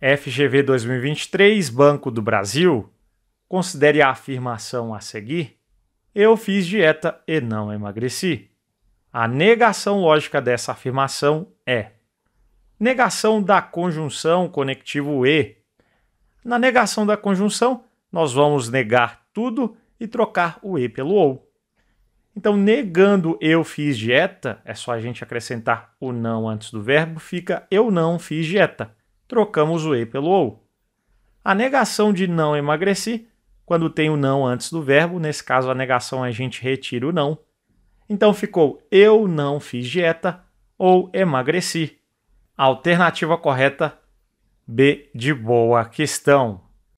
FGV 2023, Banco do Brasil, considere a afirmação a seguir: eu fiz dieta e não emagreci. A negação lógica dessa afirmação é negação da conjunção conectivo e. Na negação da conjunção, nós vamos negar tudo e trocar o e pelo ou. Então, negando eu fiz dieta, é só a gente acrescentar o não antes do verbo, fica eu não fiz dieta trocamos o E pelo OU. A negação de não emagreci, quando tem o não antes do verbo, nesse caso a negação é a gente retira o não. Então ficou eu não fiz dieta ou emagreci. alternativa correta B de boa questão.